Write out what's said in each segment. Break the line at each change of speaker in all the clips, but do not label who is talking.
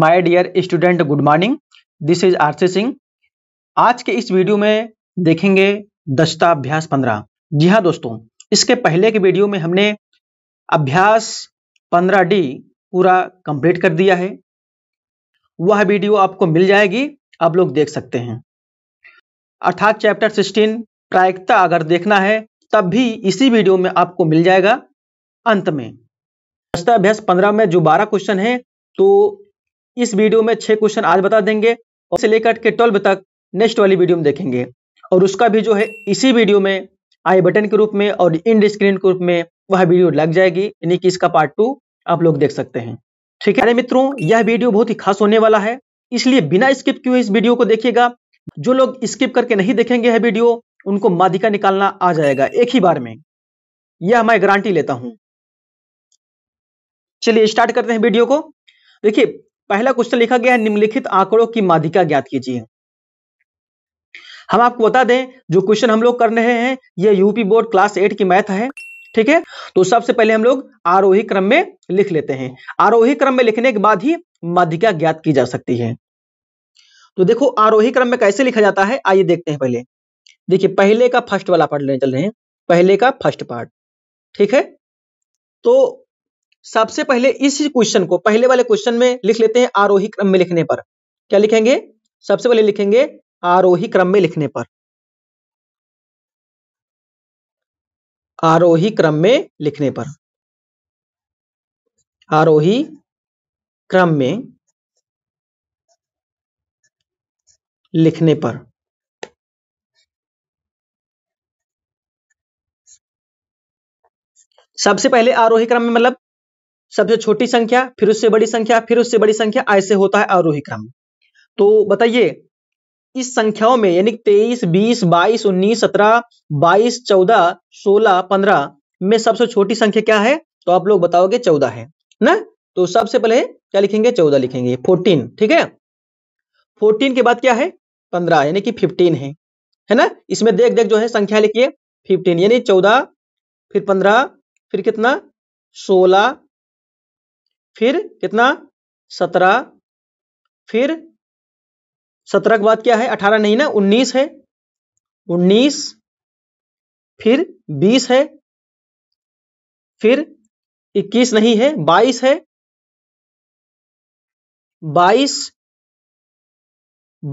my dear student good morning this is RC Singh आज के इस वीडियो में देखेंगे दस्ता अभ्यास पंद्रह जी हाँ दोस्तों इसके पहले के वीडियो में हमने अभ्यास पंद्रह डी पूरा कंप्लीट कर दिया है वह वीडियो आपको मिल जाएगी आप लोग देख सकते हैं अर्थात चैप्टर सिक्सटीन प्रायिकता अगर देखना है तब भी इसी वीडियो में आपको मिल जाएगा अंत में दस्ता अभ्यास पंद्रह में जो बारह क्वेश्चन है तो इस वीडियो में छह क्वेश्चन आज बता देंगे और से लेकर के ट्वेल्व तक नेक्स्ट वाली वीडियो में देखेंगे और उसका भी जो है इसी वीडियो में आई बटन के रूप में और इन स्क्रीन के रूप में वह वीडियो लग जाएगी यानी कि इसका पार्ट टू आप लोग देख सकते हैं ठीक है मित्रों यह वीडियो बहुत ही खास होने वाला है इसलिए बिना स्किप किए इस वीडियो को देखिएगा जो लोग स्किप करके नहीं देखेंगे यह वीडियो उनको माधिका निकालना आ जाएगा एक ही बार में यह मैं गारंटी लेता हूं चलिए स्टार्ट करते हैं वीडियो को देखिए पहला क्वेश्चन तो लिखा गया है निम्नलिखित आंकड़ों की माधिका ज्ञात कीजिए हम आपको बता दें जो क्वेश्चन हम लोग कर रहे हैं यह यूपी बोर्ड क्लास एट की मैथ है ठीक है तो सबसे पहले हम लोग आरोही क्रम में लिख लेते हैं आरोही क्रम में लिखने के बाद ही माध्यिका ज्ञात की जा सकती है तो देखो आरोही क्रम में कैसे लिखा जाता है आइए देखते हैं पहले देखिए पहले का फर्स्ट वाला पार्ट लेने चल रहे हैं पहले का फर्स्ट पार्ट ठीक है तो सबसे पहले इस क्वेश्चन को पहले वाले क्वेश्चन में लिख लेते हैं आरोही क्रम में लिखने पर क्या लिखेंगे सबसे पहले लिखेंगे आरोही क्रम में लिखने पर
आरोही क्रम में लिखने पर आरोही क्रम में लिखने पर
सबसे पहले आरोही क्रम में मतलब सबसे छोटी संख्या फिर उससे बड़ी संख्या फिर उससे बड़ी संख्या ऐसे होता है आरोही क्रम तो बताइए इस संख्याओं में यानी तेईस बीस बाईस उन्नीस सत्रह बाईस चौदह सोलह पंद्रह में सबसे छोटी संख्या क्या है तो आप लोग बताओगे चौदह है ना तो सबसे पहले क्या लिखेंगे चौदह लिखेंगे फोर्टीन ठीक है फोर्टीन के बाद क्या है पंद्रह यानी कि फिफ्टीन है है ना इसमें देख देख जो है संख्या लिखिए फिफ्टीन यानी चौदह फिर पंद्रह फिर कितना सोलह फिर कितना सत्रह
फिर सत्रह के बाद क्या है अठारह नहीं ना उन्नीस है उन्नीस फिर बीस है फिर इक्कीस नहीं है बाईस है बाईस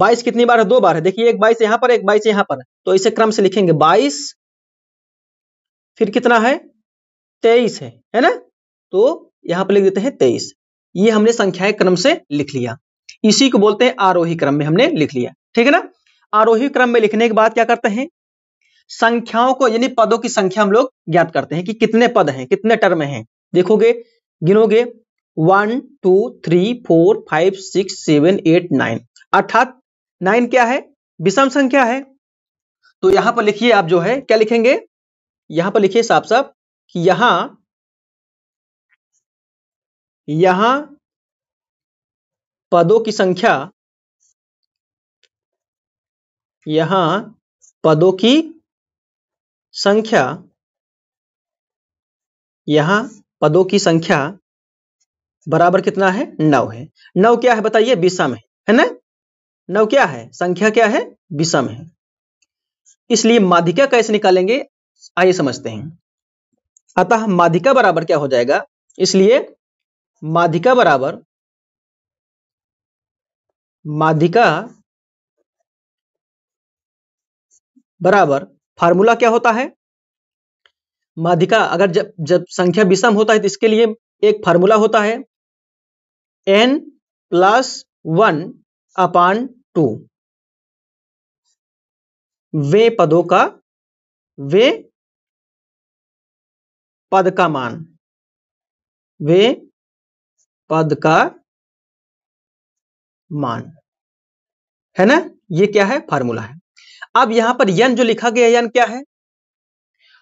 बाईस कितनी बार है दो बार है देखिए एक बाईस यहां पर एक बाईस यहां
पर तो इसे क्रम से लिखेंगे बाईस फिर कितना है तेईस है है ना तो यहां पर लिख देते हैं तेईस ये हमने संख्याएं क्रम से लिख लिया इसी को बोलते हैं आरोही क्रम में हमने लिख लिया ठीक है ना आरोही क्रम में लिखने के बाद क्या करते हैं संख्याओं को यानी पदों की संख्या हम लोग ज्ञात करते हैं कि कितने पद हैं कितने टर्म हैं देखोगे गिनोगे one two three four five six seven eight nine अर्थात नाइन क्या है विषम संख्या है तो यहां पर लिखिए आप जो है क्या लिखेंगे यहां पर लिखिए साफ साफ कि यहां
यहां पदों की संख्या यहां पदों की संख्या
यहां पदों की संख्या बराबर कितना है नौ है नौ क्या है बताइए विषम है है ना नौ क्या है संख्या क्या है विषम है इसलिए माधिका कैसे निकालेंगे आइए समझते हैं अतः माधिका बराबर क्या हो जाएगा इसलिए माधिका बराबर माधिका बराबर फार्मूला क्या होता है माधिका अगर जब जब संख्या विषम होता है तो इसके लिए एक फार्मूला होता है एन
प्लस वन अपान टू वे पदों का वे पद का मान वे पद का मान है ना ये क्या है फार्मूला है
अब यहां पर यन जो लिखा गया यन क्या है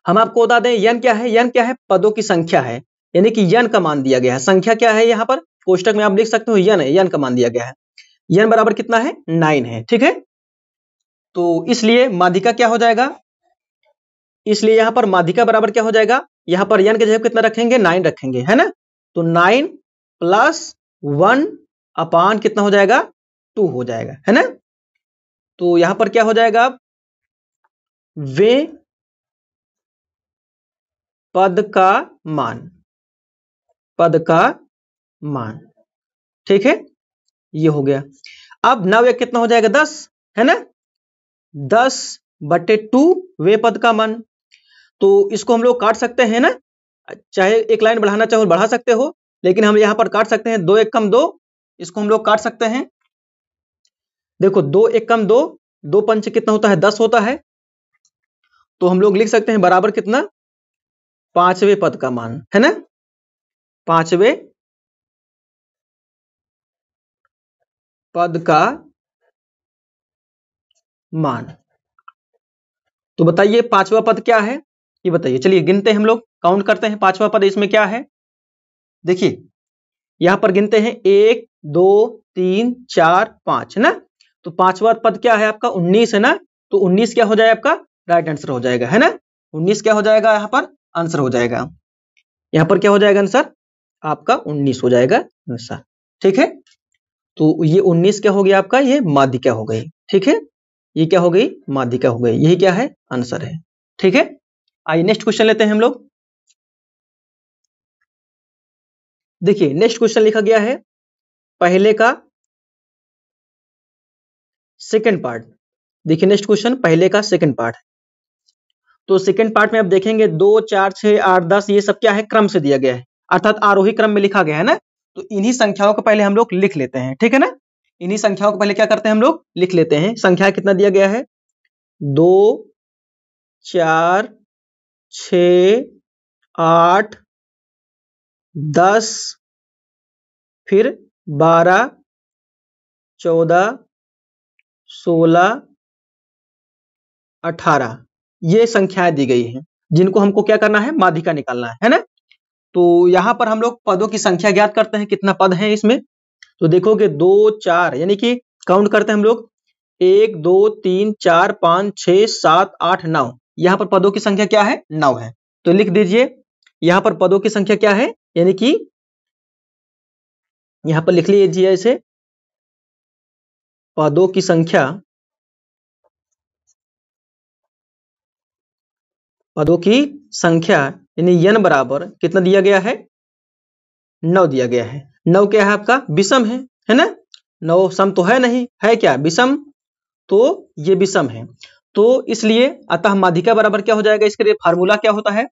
हम आपको बता दें यन क्या है यन क्या है पदों की संख्या है यानी कि यन का मान दिया गया है संख्या क्या है यहां पर कोष्टक में आप लिख सकते हो यन है यन का मान दिया गया है यन बराबर कितना है नाइन है ठीक है तो इसलिए माधिका क्या हो जाएगा इसलिए यहां पर माधिका बराबर क्या हो जाएगा यहां पर यन के जगह कितना रखेंगे नाइन रखेंगे है ना तो नाइन प्लस वन अपान कितना हो जाएगा टू हो जाएगा है ना तो यहां पर क्या हो जाएगा
वे पद का मान पद का मान ठीक है
ये हो गया अब नव एक कितना हो जाएगा दस है ना दस बटे टू वे पद का मान तो इसको हम लोग काट सकते हैं ना चाहे एक लाइन बढ़ाना चाहो बढ़ा सकते हो लेकिन हम यहां पर काट सकते हैं दो एक कम दो इसको हम लोग काट सकते हैं देखो दो एक कम दो दो पंच कितना होता है दस होता है तो हम लोग लिख सकते हैं बराबर कितना पांचवें पद का
मान है ना पांचवे पद का मान
तो बताइए पांचवा पद क्या है ये बताइए चलिए गिनते हैं हम लोग काउंट करते हैं पांचवा पद इसमें क्या है देखिए यहां पर गिनते हैं एक दो तीन चार पांच है ना तो पांचवा पद क्या है आपका उन्नीस है ना तो उन्नीस क्या हो जाएगा आपका राइट आंसर हो जाएगा है ना उन्नीस क्या हो जाएगा यहां पर आंसर हो जाएगा यहां पर क्या हो जाएगा आंसर आपका उन्नीस हो जाएगा आंसर ठीक है तो ये उन्नीस क्या हो गया आपका ये माध्यिका हो गई ठीक है ये क्या हो गई माध्यिका हो गई यही क्या है आंसर है ठीक है आइए नेक्स्ट क्वेश्चन लेते हैं हम लोग
देखिए नेक्स्ट क्वेश्चन लिखा गया है पहले का
सेकेंड पार्ट देखिए नेक्स्ट क्वेश्चन पहले का सेकेंड पार्ट तो सेकेंड पार्ट में आप देखेंगे दो चार छह आठ दस ये सब क्या है क्रम से दिया गया है अर्थात आरोही क्रम में लिखा गया है ना तो इन्हीं संख्याओं को पहले हम लोग लिख लेते हैं ठीक है ना इन्हीं संख्याओं को पहले क्या करते हैं हम लोग लिख लेते हैं संख्या कितना दिया गया है
दो चार छ आठ दस फिर बारह चौदह सोलह
अठारह ये संख्याएं दी गई हैं जिनको हमको क्या करना है माध्यिका निकालना है है ना तो यहां पर हम लोग पदों की संख्या ज्ञात करते हैं कितना पद है इसमें तो देखोगे दो चार यानी कि काउंट करते हैं हम लोग एक दो तीन चार पांच छह सात आठ नौ यहां पर पदों की संख्या क्या है नौ है तो लिख दीजिए यहां पर पदों की संख्या क्या है यानी कि यहां पर लिख लीजिए इसे
पदों की संख्या पदों की संख्या यानी यन बराबर
कितना दिया गया है नौ दिया गया है नौ क्या है आपका विषम है है ना नौ सम तो है नहीं है क्या विषम तो ये विषम है तो इसलिए अतः माध्यिका बराबर क्या हो जाएगा इसके लिए फार्मूला क्या होता है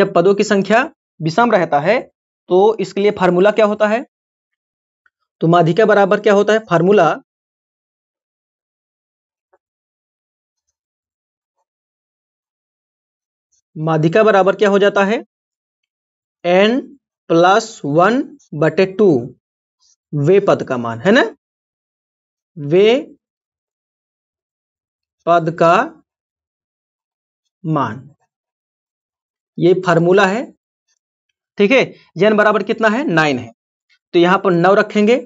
जब पदों की संख्या विषम रहता है तो इसके लिए फार्मूला क्या होता है तो माधिका बराबर
क्या होता है फार्मूला माधिका बराबर क्या हो जाता है एन प्लस वन बटे टू वे पद का मान है ना वे पद का मान ये फार्मूला है
ठीक है जेन बराबर कितना है नाइन है तो यहां पर नौ रखेंगे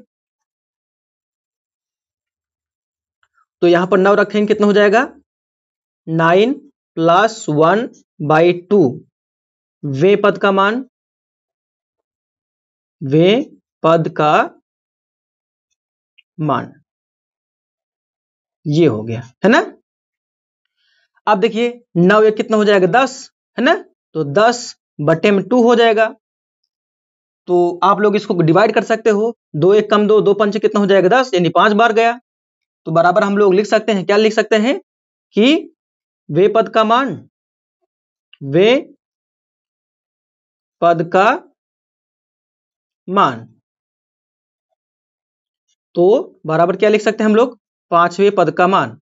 तो यहां पर नौ रखेंगे कितना हो जाएगा
nine plus one by two वे पद का मान वे पद का मान ये हो गया है ना
अब देखिए नौ एक कितना हो जाएगा दस है ना तो दस बटे में टू हो जाएगा तो आप लोग इसको डिवाइड कर सकते हो दो एक कम दो दो पंच कितना हो जाएगा दस यानी पांच बार गया तो बराबर हम लोग लिख सकते हैं क्या लिख सकते हैं कि
वे पद का मान वे पद का मान तो बराबर क्या लिख सकते हैं हम लोग पांचवे पद का मान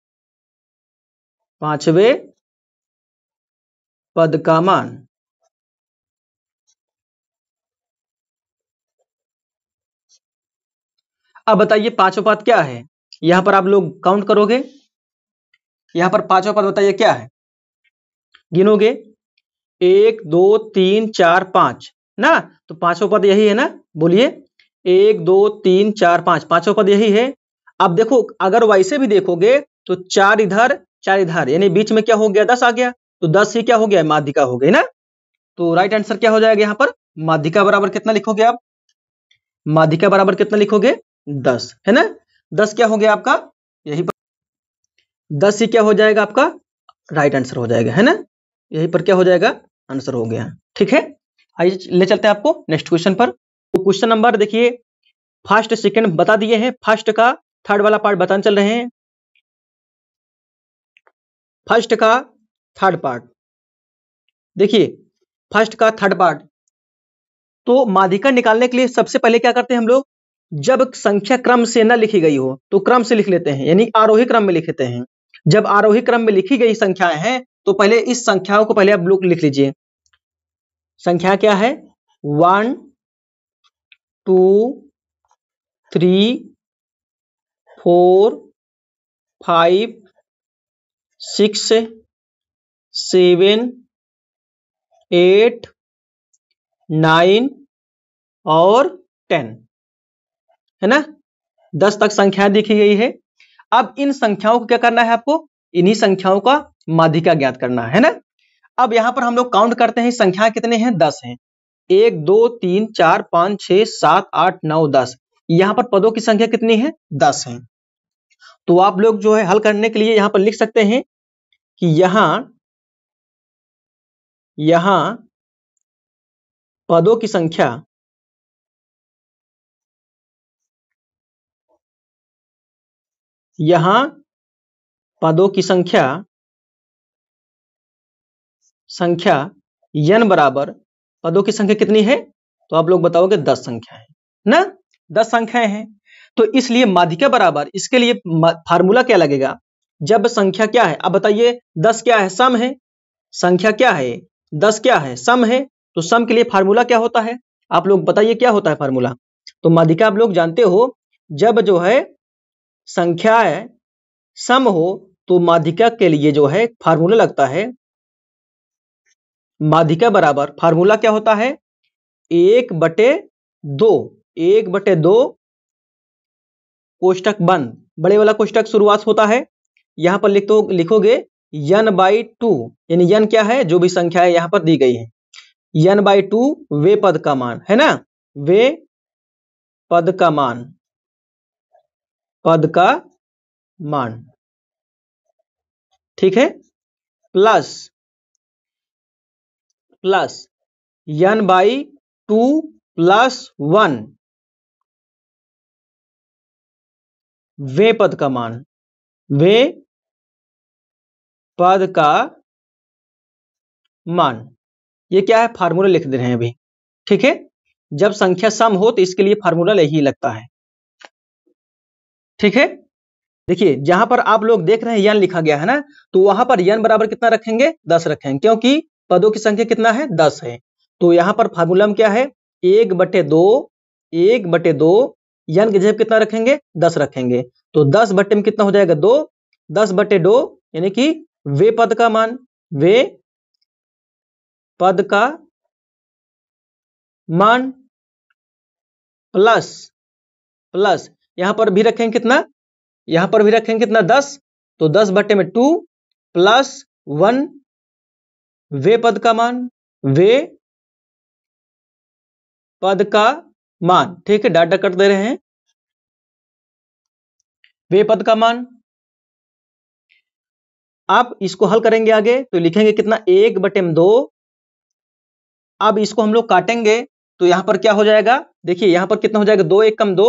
पांचवे पद का मान
अब बताइए पांचों पद क्या है यहां पर आप लोग काउंट करोगे यहां पर पांचों पद बताइए क्या है गिनोगे एक दो तीन चार पांच ना तो पांचों पद यही है ना बोलिए एक दो तीन चार पांच पांचों पद यही है अब देखो अगर वैसे भी देखोगे तो चार इधर चार इधर यानी बीच में क्या हो गया दस आ गया तो दस ये क्या हो गया माध्यिका हो गई ना तो राइट आंसर क्या हो जाएगा यहाँ पर माध्यिका बराबर कितना लिखोगे आप माध्यिका बराबर कितना लिखोगे दस है ना दस क्या हो गया आपका यही पर दस ये क्या हो जाएगा आपका राइट आंसर हो जाएगा है ना यही पर क्या हो जाएगा आंसर हो गया ठीक है आइए ले चलते हैं आपको नेक्स्ट क्वेश्चन पर तो क्वेश्चन नंबर देखिए फर्स्ट सेकंड बता दिए हैं फर्स्ट का थर्ड वाला पार्ट बताने चल रहे हैं फर्स्ट का थर्ड पार्ट देखिए फर्स्ट का थर्ड पार्ट तो माधिका निकालने के लिए सबसे पहले क्या करते हैं हम लोग जब संख्या क्रम से न लिखी गई हो तो क्रम से लिख लेते हैं यानी आरोही क्रम में लिखते हैं जब आरोही क्रम में लिखी गई संख्याएं हैं तो पहले इस संख्याओं को पहले आप लोग लिख लीजिए संख्या क्या है one two three
four five six seven eight
nine और टेन है ना दस तक संख्या दिखी गई है अब इन संख्याओं को क्या करना है आपको इन्हीं संख्याओं का माध्यिका ज्ञात करना है ना अब यहां पर हम लोग काउंट करते हैं संख्या कितने हैं दस हैं एक दो तीन चार पांच छह सात आठ नौ दस यहां पर पदों की संख्या कितनी है दस है तो आप लोग जो है हल करने के लिए यहां पर लिख सकते हैं
कि यहां यहां पदों की संख्या यहां पदों की संख्या
संख्या यन बराबर पदों की संख्या कितनी है तो आप लोग बताओगे दस संख्या है ना दस संख्याएं हैं तो इसलिए माध्यिका बराबर इसके लिए फार्मूला क्या लगेगा जब संख्या क्या है अब बताइए दस क्या है सम है संख्या क्या है दस क्या है सम है तो सम के लिए फार्मूला क्या होता है आप लोग बताइए क्या होता है फार्मूला तो माधिका आप लोग जानते हो जब जो है है, सम हो तो माधिका के लिए जो है फार्मूला लगता है माधिका बराबर फार्मूला क्या होता है एक बटे दो एक बटे दो कोष्टक बंद बड़े वाला कोष्टक शुरुआत होता है यहां पर लिखो लिखोगे यन बाई टू यानी यन क्या है जो भी संख्या है यहां पर दी गई है यन बाई टू वे पद का मान है ना वे पद का मान
पद का मान ठीक है plus plus N by two plus one वे पद का मान वे पद का मान ये क्या है फार्मूला लिख दे रहे हैं अभी
ठीक है जब संख्या सम हो तो इसके लिए फार्मूला यही लगता है ठीक है देखिए जहां पर आप लोग देख रहे हैं यन लिखा गया है ना तो वहां पर यन बराबर कितना रखेंगे दस रखेंगे क्योंकि पदों की संख्या कितना है दस है तो यहां पर फार्मूला में क्या है एक बटे दो एक बटे दो यन की जब कितना रखेंगे दस रखेंगे तो दस बटे में कितना हो जाएगा दो दस बटे दो यानी कि वे
पद का मान वे पद का मान प्लस प्लस यहां पर भी रखेंगे कितना यहां पर भी रखेंगे कितना दस तो दस बटे में टू प्लस वन वे पद का मान वे पद का मान ठीक है डाटा कट दे रहे हैं वे पद का मान आप इसको हल
करेंगे आगे तो लिखेंगे कितना एक बटेम दो अब इसको हम लोग काटेंगे तो यहां पर क्या हो जाएगा देखिए यहां पर कितना हो जाएगा दो एक कम दो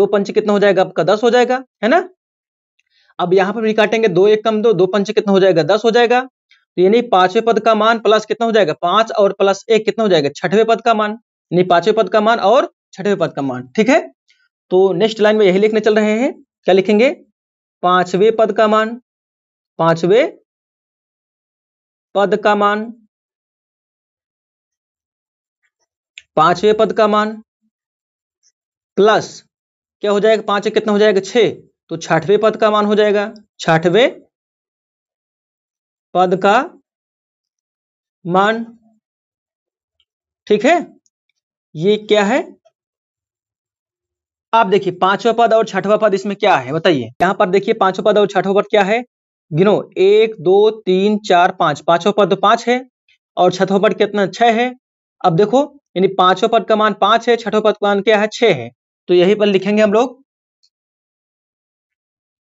दो पंच कितना हो जाएगा आपका दस हो जाएगा है ना अब यहां पर भी काटेंगे दो एक कम दो दो पंच कितना हो जाएगा दस हो जाएगा तो यानी पांचवें पद का मान प्लस कितना हो जाएगा पांच और प्लस एक कितना हो जाएगा छठवें पद का मान यानी पांचवें पद का मान और छठवें पद का मान ठीक है तो नेक्स्ट लाइन में यही लिखने चल रहे हैं क्या लिखेंगे पांचवें पद का मान पांचवे
पद का मान
पांचवे पद का मान प्लस क्या हो जाएगा पांच कितना हो जाएगा छे तो छठवें पद का मान हो जाएगा छठवें
पद का मान ठीक है
ये क्या है आप देखिए पांचवा पद और छठवा पद इसमें क्या है बताइए यहां पर देखिए पांचवा पद और छठवा पद क्या है गिनो एक दो तीन चार पांच पांचों पद तो पांच है और छठों पद कितना छह है अब देखो यानी पांचों पद का मान पांच है छठों पद का मान क्या है छह है तो यही पर लिखेंगे हम लोग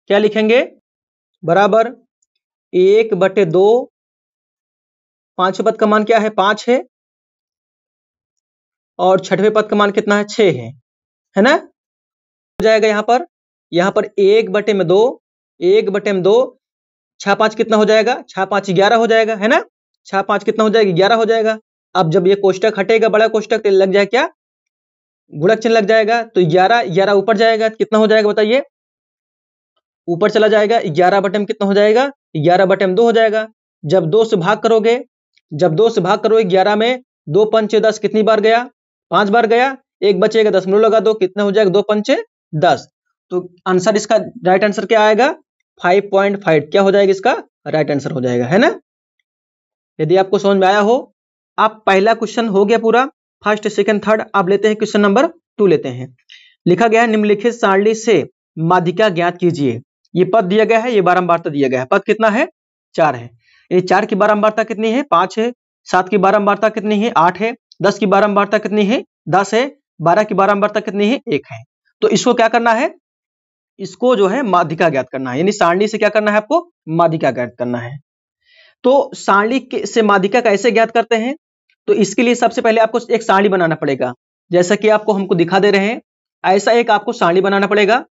क्या लिखेंगे बराबर एक बटे
दो पांचों पद का मान क्या है पांच है
और छठवें पद का मान कितना है छह है है ना हो जाएगा यहां पर यहां पर एक बटे में दो एक बटे में दो छह पांच कितना हो जाएगा छह पांच ग्यारह हो जाएगा है ना छह पांच कितना हो जाएगा ग्यारह हो जाएगा अब जब ये कोष्टक हटेगा बड़ा कोष्टक तो लग जाए क्या गुड़क चिन्ह लग जाएगा तो ग्यारह ग्यारह ऊपर जाएगा तो कितना हो जाएगा बताइए ऊपर चला जाएगा ग्यारह बटम कितना हो जाएगा ग्यारह बटम दो हो जाएगा जब दो से भाग करोगे जब दो से भाग करोगे ग्यारह में दो पंचे दस कितनी बार गया पांच बार गया एक बचेगा दस मिनट लगा दो कितना हो जाएगा दो पंचे दस तो आंसर इसका राइट आंसर क्या आएगा फाइव पॉइंट फाइव क्या हो जाएगा इसका राइट right आंसर हो जाएगा है ना यदि आपको समझ में आया हो आप पहला क्वेश्चन हो गया पूरा फर्स्ट सेकंड थर्ड आप लेते हैं क्वेश्चन नंबर टू लेते हैं लिखा गया है निम्नलिखित सारणी से माध्यिका ज्ञात कीजिए ये पद दिया गया है ये बारंबारता दिया गया है पद कितना है चार है ये चार की बारंबारता कितनी है पांच है सात की बारंबारता कितनी है आठ है दस की बारंबारता कितनी है दस है बारह की बारंबारता कितनी है एक है तो इसको क्या करना है इसको जो है माध्यिका ज्ञात करना है यानी सारणी से क्या करना है आपको माध्यिका ज्ञात करना है तो सारणी से माध्यिका कैसे ज्ञात करते हैं तो इसके लिए सबसे पहले आपको एक सारणी बनाना पड़ेगा जैसा कि आपको हमको दिखा दे रहे हैं ऐसा एक आपको सारणी बनाना पड़ेगा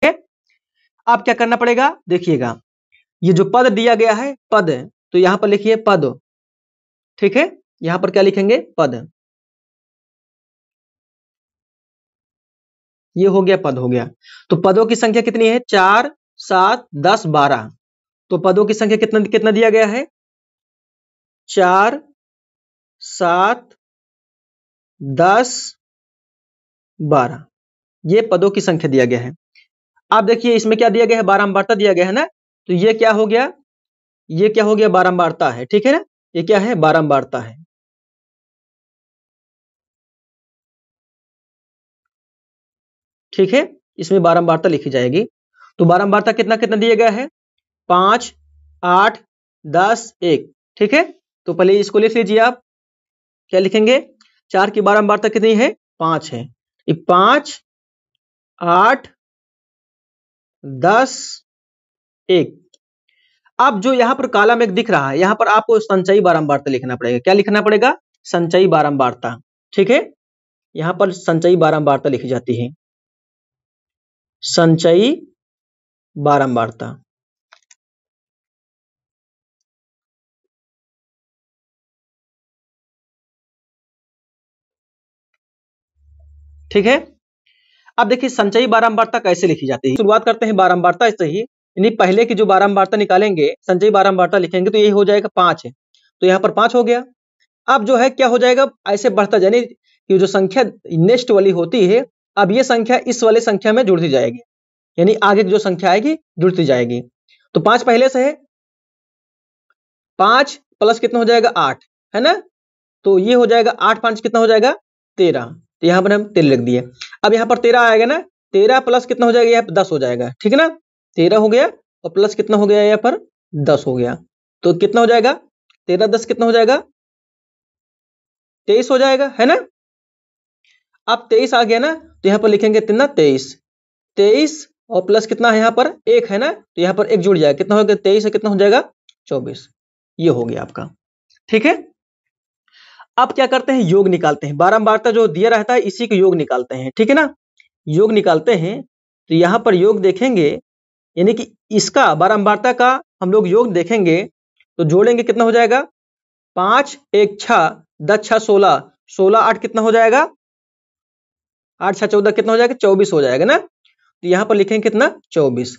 आप क्या करना पड़ेगा देखिएगा ये जो पद दिया गया है पद तो यहां पर लिखिए पद ठीक है यहां पर क्या लिखेंगे पद ये हो गया पद हो गया तो पदों की संख्या कितनी है चार सात दस बारह तो पदों की संख्या कितना कितना दिया गया है
चार सात दस
बारह ये पदों की संख्या दिया गया है आप देखिए इसमें क्या दिया गया है बारंबारता दिया गया है ना तो ये क्या हो गया ये क्या हो गया बारंबारता
है ठीक है ना ये क्या है बारंबारता है ठीक है इसमें बारंबारता लिखी जाएगी
तो बारंबारता कितना कितना दिया गया है पांच आठ दस एक ठीक है तो पहले इसको लिख लीजिए आप क्या लिखेंगे चार की बारंबारता
कितनी है पांच है ये पांच आठ
दस एक अब जो यहां पर काला में दिख रहा है यहां पर आपको संचयी बारंबारता लिखना पड़ेगा क्या लिखना पड़ेगा संचयी बारंबारता ठीक है यहां पर संचयी बारंबारता लिखी जाती है संचयी बारंबारता ठीक है अब देखिए संचयी बारंबारता कैसे लिखी जाती है शुरुआत करते हैं बारंबारता से ही यानी पहले की जो बारंबारता निकालेंगे संचयी बारंबारता लिखेंगे तो ये हो जाएगा पांच है तो यहां पर पांच हो गया अब जो है क्या हो जाएगा ऐसे बढ़ता यानी कि जो संख्या नेक्स्ट वाली होती है अब ये संख्या इस वाले संख्या में जुड़ती जाएगी यानी आगे जो संख्या आएगी जुड़ती जाएगी तो पांच पहले से है पांच प्लस कितना हो जाएगा आठ है ना तो ये हो जाएगा आठ पांच कितना हो जाएगा तेरह तो यहां पर हम तेरह लिख दिए अब यहां पर तेरह आएगा ना तेरह प्लस कितना हो जाएगा यहाँ पर दस हो जाएगा ठीक है ना तेरह हो गया और प्लस कितना हो गया यहाँ पर दस हो गया तो कितना हो जाएगा
तेरह दस कितना हो जाएगा तेईस हो जाएगा है ना
अब तेईस आ गया ना तो यहाँ पर लिखेंगे कितना तेईस तेईस और प्लस कितना है यहाँ पर एक है ना तो यहाँ पर एक जुड़ जाएगा कितना हो गया तेईस कितना हो जाएगा चौबीस ये हो गया आपका ठीक है अब क्या करते हैं योग निकालते हैं बारंबारता जो दिया रहता है इसी को योग निकालते हैं ठीक है ना योग निकालते हैं तो यहाँ पर योग देखेंगे यानी कि इसका बारम्बारता का हम लोग योग देखेंगे तो जोड़ेंगे कितना हो जाएगा पांच एक छह दस छह सोलह सोलह आठ कितना हो जाएगा आठ छः चौदह कितना हो जाएगा चौबीस हो जाएगा ना तो यहाँ पर लिखेंगे कितना चौबीस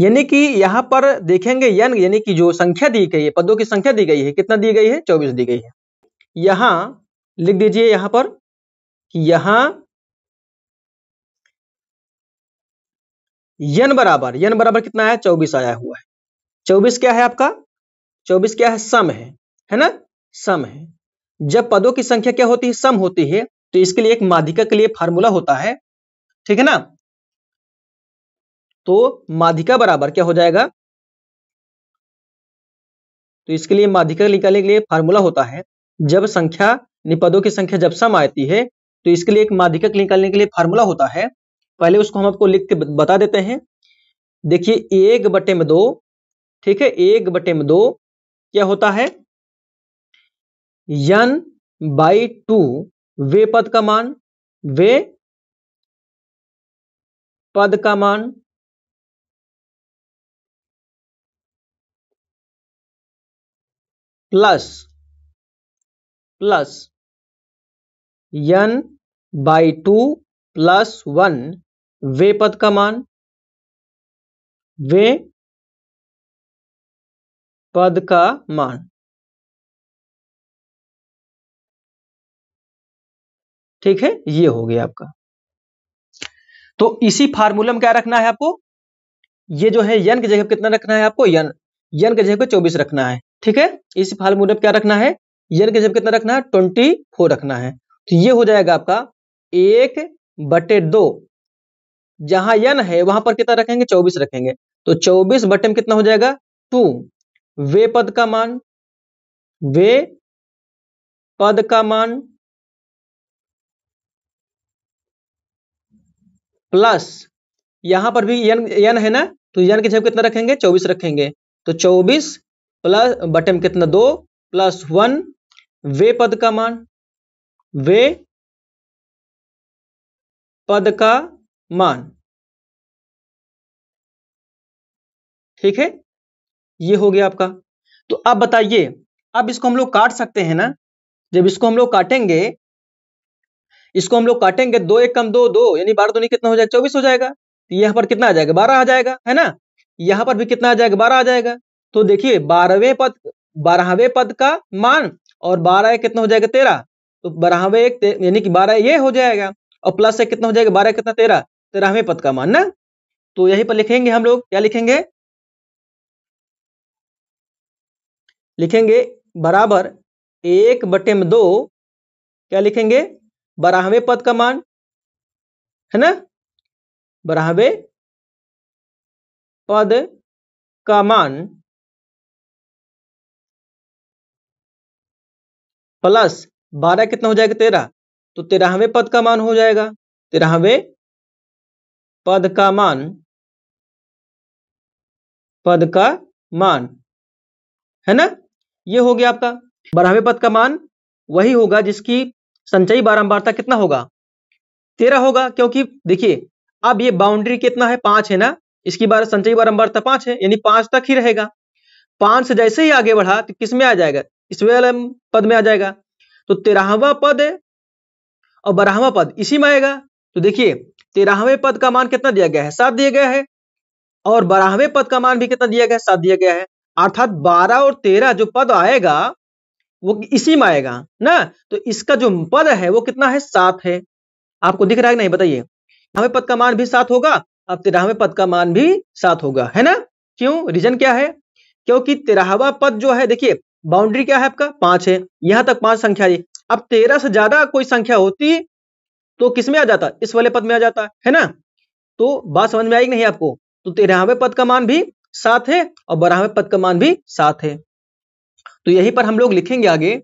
यानी कि यहाँ पर देखेंगे यन यानी कि जो संख्या दी गई है पदों की संख्या दी गई है कितना दी गई है चौबीस दी गई है यहाँ लिख दीजिए यहाँ पर
यहाँ यन
बराबर यन बराबर कितना है चौबीस आया हुआ है चौबीस क्या है आपका चौबीस क्या है सम है है ना सम है जब पदों की संख्या क्या होती है सम होती है तो इसके लिए एक माधिका के लिए फार्मूला होता है ठीक है ना तो माधिका बराबर क्या हो जाएगा तो इसके लिए माधिका निकालने के लिए फार्मूला होता है जब संख्या निपदों की संख्या जब सम आती है तो इसके लिए एक माधिका निकालने के लिए फार्मूला होता है पहले उसको हम आपको लिख के बता देते हैं देखिए एक बटे में दो ठीक है एक बटे में दो क्या होता है यन बाई टू वे पद का मान
वे पद का मान plus plus N by two plus one वे पद का मान वे पद का मान ठीक है
ये हो गया आपका तो इसी फार्मूला में क्या रखना है आपको ये जो है यन की जगह कितना रखना है आपको यन यन की जगह पे चौबीस रखना है ठीक है इसी फार्मूले में क्या रखना है यन की जगह कितना रखना है ट्वेंटी फोर रखना है तो ये हो जाएगा आपका एक बटे दो जहां यन है वहां पर कितना रखेंगे चौबीस रखेंगे तो चौबीस बटे में कितना हो जाएगा टू वे पद का मान
वे पद का मान
प्लस यहां पर भी यन यन है ना तो यन की जगह कितना रखेंगे चौबीस रखेंगे तो चौबीस प्लस बटे में कितना दो प्लस वन वे पद का मान वे
पद का मान ठीक है ये हो गया आपका तो अब बताइए
अब इसको हम लोग काट सकते हैं ना जब इसको हम लोग काटेंगे इसको हम लोग काटेंगे दो एक कम दो दो यानी बारह दूनी कितना हो जाएगा चौबीस हो जाएगा तो यहाँ पर कितना आ जाएगा बारह आ जाएगा है ना यहाँ पर भी कितना आ जाएगा बारह आ जाएगा तो देखिए बारहवें पद बारहवें पद का मान और बारह कितना हो जाएगा तेरह तो बारहवें एक यानी कि बारह ये हो जाएगा और प्लस एक कितना हो जाएगा बारह कितना तेरह तेरहवें पद का मान ना तो यहीं पर लिखेंगे
हम लोग क्या लिखेंगे लिखेंगे बराबर एक बटे में दो क्या लिखेंगे बारहवें पद का मान है ना बारहवें पद का मान प्लस बारह कितना हो जाएगा तेरह तो तेरहवें पद का मान हो जाएगा तेरहवें पद का मान
पद का मान है ना ये हो गया आपका बारहवें पद का मान वही होगा जिसकी संचयी बारंबारता कितना होगा तेरह होगा क्योंकि देखिए अब ये बाउंड्री कितना है पांच है ना इसकी बार संचयी बारंबारता पांच है यानी पांच तक ही रहेगा पांच से जैसे ही आगे बढ़ा तो किसमें आ जाएगा इस वाले पद में आ जाएगा तो तेरहवा पद और बारहवा पद इसी में आएगा तो देखिए तेरहवें पद का मान कितना दिया गया है सात दिया गया है और बारहवें पद का मान भी कितना दिया गया है सात दिया गया है अर्थात बारह और तेरह जो पद आएगा वो इसी में आएगा ना तो इसका जो पद है वो कितना है सात है आपको दिख रहा है नहीं बताइए हमें पद का मान भी सात होगा अब तिराहवे पद का मान भी सात होगा है ना क्यों रीजन क्या है क्योंकि तेरहवा पद जो है देखिए बाउंड्री क्या है आपका पांच है यहां तक पांच संख्या है अब तेरह से ज्यादा कोई संख्या होती तो किस में आ जाता इस वाले पद में आ जाता है ना तो बात समझ में आएगी नहीं आपको तो तेरहवें पद का मान भी सात है और बारहवें पद का मान भी सात है तो यहीं पर हम लोग लिखेंगे आगे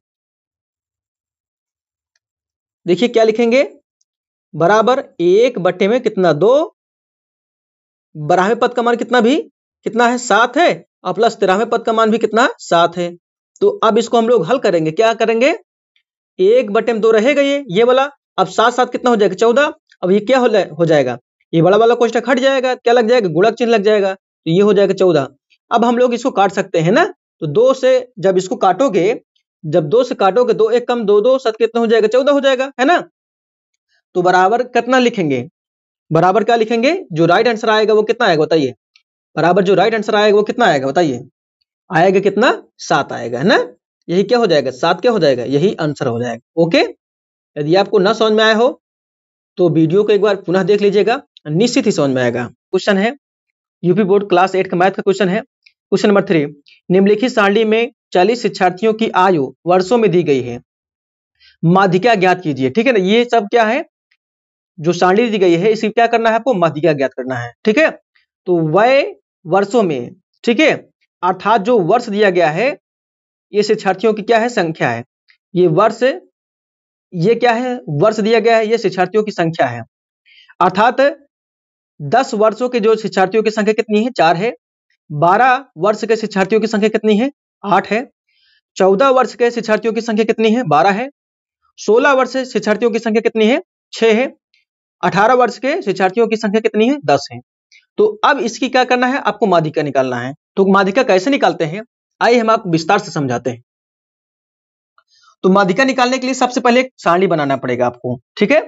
देखिए क्या लिखेंगे बराबर एक बट्टे में कितना दो बारहवें पद का मान कितना भी कितना है सात है और प्लस तेरहवें पद का मान भी कितना सात है तो अब इसको हम लोग हल करेंगे क्या करेंगे एक बटे में दो रहेगा ये ये वाला अब सात सात कितना हो जाएगा चौदह अब ये क्या हो जाएगा ये बड़ा वाला क्वेश्चन हट जाएगा क्या लग जाएगा गुड़क चिन्ह लग जाएगा तो ये हो जाएगा चौदह अब हम लोग इसको काट सकते हैं ना तो दो से जब इसको काटोगे जब दो से काटोगे दो एक कम दो दो सत कितना हो जाएगा चौदह हो जाएगा है ना तो बराबर कितना लिखेंगे बराबर क्या लिखेंगे जो राइट आंसर आएगा वो कितना आएगा बताइए बराबर जो राइट आंसर आएगा वो कितना आएगा बताइए आएगा कितना सात आएगा है ना यही क्या हो जाएगा सात क्या हो जाएगा यही आंसर हो जाएगा ओके यदि आपको न समझ में आया हो तो वीडियो को एक बार पुनः देख लीजिएगा निश्चित ही समझ में आएगा क्वेश्चन है यूपी बोर्ड क्लास एट का मैथ का क्वेश्चन है क्वेश्चन नंबर थ्री निम्नलिखित सारणी में 40 शिक्षार्थियों की आयु वर्षों में दी गई है माध्यिका ज्ञात कीजिए ठीक है ना ये सब क्या है जो सारणी दी गई है इसे क्या करना है आपको माध्यिका ज्ञात करना है ठीक है तो वह वर्षों में ठीक है अर्थात जो वर्ष दिया गया है ये शिक्षार्थियों की क्या है संख्या है ये वर्ष ये क्या है वर्ष दिया गया है ये शिक्षार्थियों की संख्या है अर्थात दस वर्षों के जो शिक्षार्थियों की संख्या कितनी है चार है बारह वर्ष के शिक्षार्थियों की संख्या कितनी है आठ है चौदह वर्ष के शिक्षार्थियों की संख्या कितनी है बारह है सोलह वर्ष शिक्षार्थियों की संख्या कितनी है छह है अठारह वर्ष के शिक्षार्थियों की संख्या कितनी है दस है तो अब इसकी क्या करना है आपको माधिका निकालना है तो माधिका कैसे निकालते हैं आइए हम आपको विस्तार से समझाते हैं तो माधिका निकालने के लिए सबसे पहले एक सारणी बनाना पड़ेगा आपको ठीक है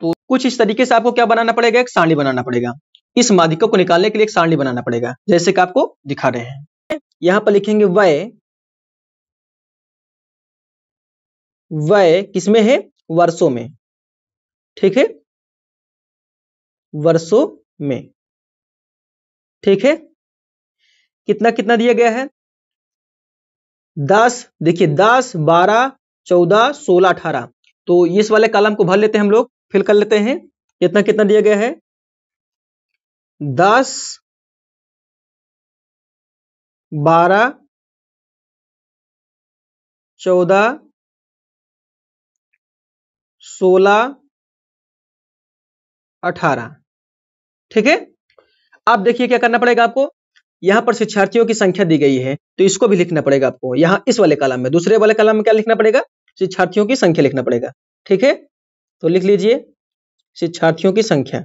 तो कुछ इस तरीके से आपको क्या बनाना पड़ेगा एक सारणी बनाना पड़ेगा इस माध्यिका को निकालने के लिए एक सारणी बनाना पड़ेगा जैसे कि आपको दिखा रहे हैं यहां पर लिखेंगे वय
वय किसमें है वर्षों में ठीक है वर्षों में
ठीक है कितना कितना दिया गया है दस देखिए दस बारह चौदह सोलह अठारह तो इस वाले कालम को भर लेते हैं हम लोग फिल कर लेते हैं कितना कितना दिया गया है दस
बारह चौदह सोलह
अठारह ठीक है अब देखिए क्या करना पड़ेगा आपको यहां पर शिक्षार्थियों की संख्या दी गई है तो इसको भी लिखना पड़ेगा आपको यहां इस वाले कलम में दूसरे वाले कलम में क्या लिखना पड़ेगा शिक्षार्थियों की संख्या लिखना पड़ेगा ठीक है तो लिख लीजिए
शिक्षार्थियों की संख्या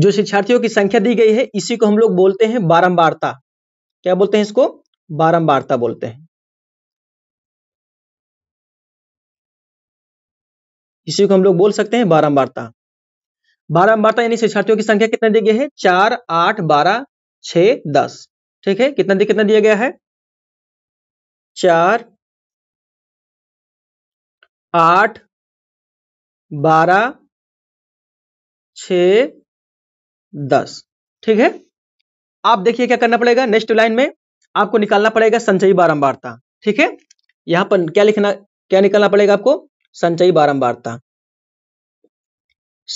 जो शिक्षार्थियों की संख्या दी गई है इसी को हम लोग बोलते हैं बारंबारता क्या बोलते हैं इसको बारंबारता बोलते हैं
इसी को हम लोग बोल सकते हैं बारंबारता बारंबारता यानी शिक्षार्थियों की संख्या कितने दी गई है चार आठ बारह छ दस ठीक है कितना दी, कितना दिया गया है
चार आठ बारह छ
दस ठीक है आप देखिए क्या करना पड़ेगा नेक्स्ट लाइन में आपको निकालना पड़ेगा संचयी बारंबारता ठीक है यहां पर क्या लिखना क्या निकालना पड़ेगा आपको संचयी बारंबारता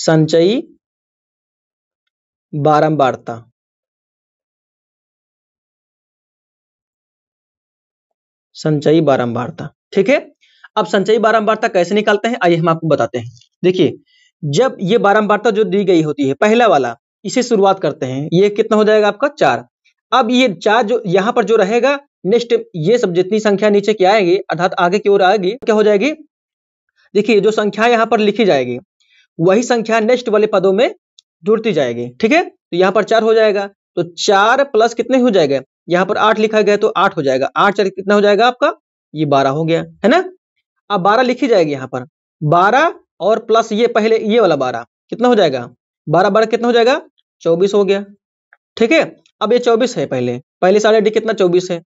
संचयी
बारंबारता
संचयी बारंबारता ठीक है अब संचयी बारंबारता कैसे निकालते हैं आइए हम आपको बताते हैं देखिए जब ये बारंबारता जो दी गई होती है पहला वाला इसे शुरुआत करते हैं ये कितना हो जाएगा आपका चार अब ये चार जो यहाँ पर जो रहेगा नेक्स्ट ये सब जितनी संख्या नीचे की आएगी अर्थात आगे की ओर आएगी क्या हो जाएगी देखिए जो संख्या यहाँ पर लिखी जाएगी वही संख्या नेक्स्ट वाले पदों में जुड़ती जाएगी ठीक है तो यहाँ पर चार हो जाएगा तो चार प्लस कितने हो जाएगा यहाँ पर आठ लिखा गया तो आठ हो जाएगा आठ चार कितना हो जाएगा आपका ये बारह हो गया है ना अब बारह लिखी जाएगी यहाँ पर बारह और प्लस ये पहले ये वाला बारह कितना हो जाएगा बारह बारह कितना हो जाएगा चौबीस हो गया ठीक है अब ये चौबीस है पहले पहले सारे डी कितना चौबीस है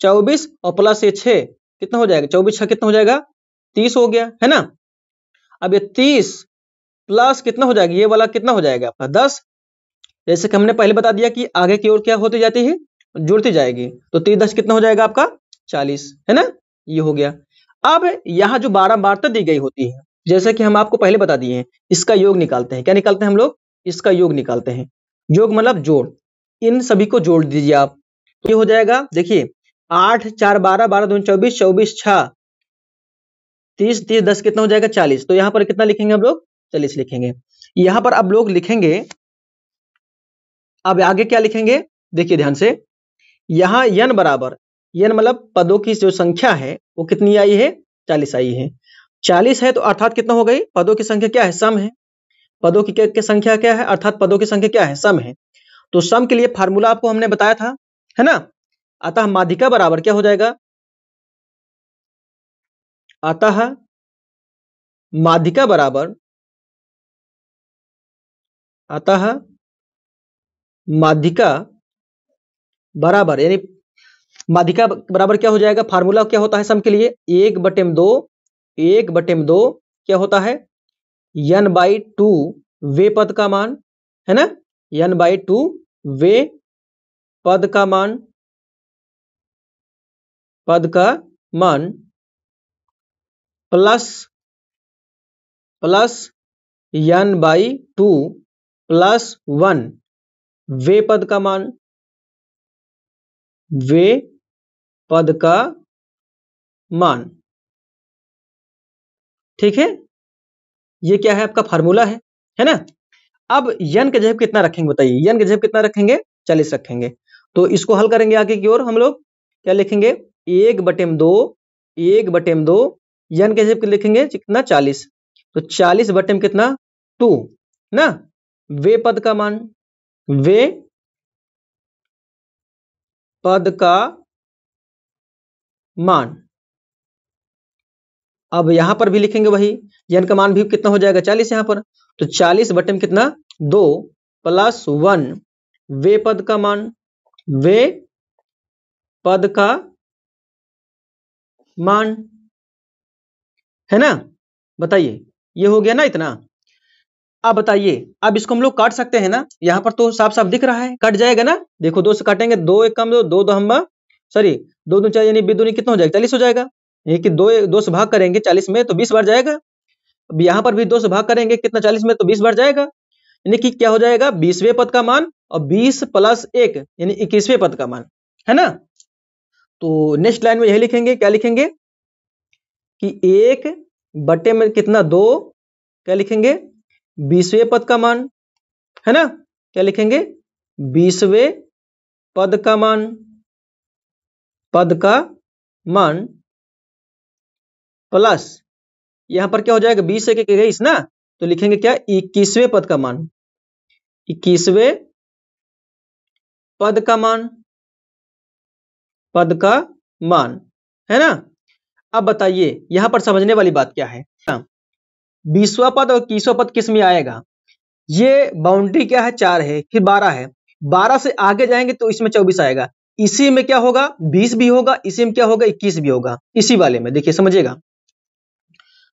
चौबीस और प्लस ये छः कितना हो जाएगा चौबीस छ कितना हो जाएगा तीस हो गया है ना अब ये तीस प्लस कितना हो जाएगा ये वाला कितना हो जाएगा आपका दस जैसे कि हमने पहले बता दिया कि आगे की ओर क्या होती जाती है जुड़ती जाएगी तो तीस दस कितना हो जाएगा आपका चालीस है ना ये हो गया अब यहाँ जो बारह वार्ता तो दी गई होती है जैसे कि हम आपको पहले बता दिए हैं इसका योग निकालते हैं क्या निकालते हैं हम लोग इसका योग निकालते हैं योग मतलब जोड़ इन सभी को जोड़ दीजिए आप तो ये हो जाएगा देखिए आठ चार बारह बारह दून चौबीस चौबीस छ तीस तीस दस कितना हो जाएगा चालीस तो यहां पर कितना लिखेंगे हम लोग चालीस लिखेंगे यहां पर अब लोग लिखेंगे अब आगे क्या लिखेंगे देखिए ध्यान से यहां यन बराबर यन मतलब पदों की जो संख्या है वो कितनी आई है चालीस आई है चालीस है तो अर्थात कितना हो गई पदों की संख्या क्या है सम है पदों की क्या संख्या क्या है अर्थात पदों की संख्या क्या है सम है तो सम के लिए फार्मूला आपको हमने बताया था है ना अतः माधिका
बराबर क्या हो जाएगा अतः माधिका बराबर अतः
माधिका बराबर यानी माधिका बराबर क्या हो जाएगा फार्मूला क्या होता है सम के लिए एक बटेम दो एक बटेम दो क्या होता है यन बाई टू वे पद का मान है ना
यन बाई टू वे पद का मान पद का मान plus plus N by two plus one वे पद का मान वे पद का मान ठीक
है ये क्या है आपका फार्मूला है है ना अब यन का जेब कितना रखेंगे बताइए यन का जेब कितना रखेंगे चालीस रखेंगे तो इसको हल करेंगे आगे की ओर हम लोग क्या लिखेंगे एक बटेम दो एक बटेम दो यन के जेब लिखेंगे कितना चालीस तो चालीस बटेम कितना टू ना वे पद का मान
वे पद का
मान अब यहां पर भी लिखेंगे वही यन का मान भी कितना हो जाएगा चालीस यहां पर तो चालीस बटे में कितना दो प्लस वन वे पद का मान वे पद का
मान है ना
बताइए ये हो गया ना इतना अब बताइए अब इसको हम लोग काट सकते हैं ना यहां पर तो साफ साफ दिख रहा है कट जाएगा ना देखो दो से काटेंगे दो एक कम दो दो दो हम सॉरी दो दो चार यानी बे दूनी कितना हो जाएगा चालीस हो जाएगा ये कि दो दो से भाग करेंगे चालीस में तो बीस बार जाएगा अब यहाँ पर भी दो से भाग करेंगे कितना चालीस में तो बीस बार जाएगा यानी कि क्या हो जाएगा बीसवें पद का मान और बीस प्लस एक यानी इक्कीसवें पद का मान है ना तो नेक्स्ट लाइन में यही लिखेंगे क्या लिखेंगे कि एक बटे में कितना दो क्या लिखेंगे बीसवें पद का मान है ना क्या लिखेंगे बीसवें पद का मान पद का मान प्लस यहां पर क्या हो जाएगा बीस एक इक्कीस ना तो लिखेंगे क्या इक्कीसवे पद का मान इक्कीसवे
पद का मान पद का
मान है ना अब बताइए यहां पर समझने वाली बात क्या है बीसवा पद और इक्कीसवा पद किस में आएगा ये बाउंड्री क्या है चार है फिर बारह है बारह से आगे जाएंगे तो इसमें चौबीस आएगा इसी में क्या होगा बीस भी होगा इसी में क्या होगा इक्कीस भी होगा इसी वाले में देखिए समझिएगा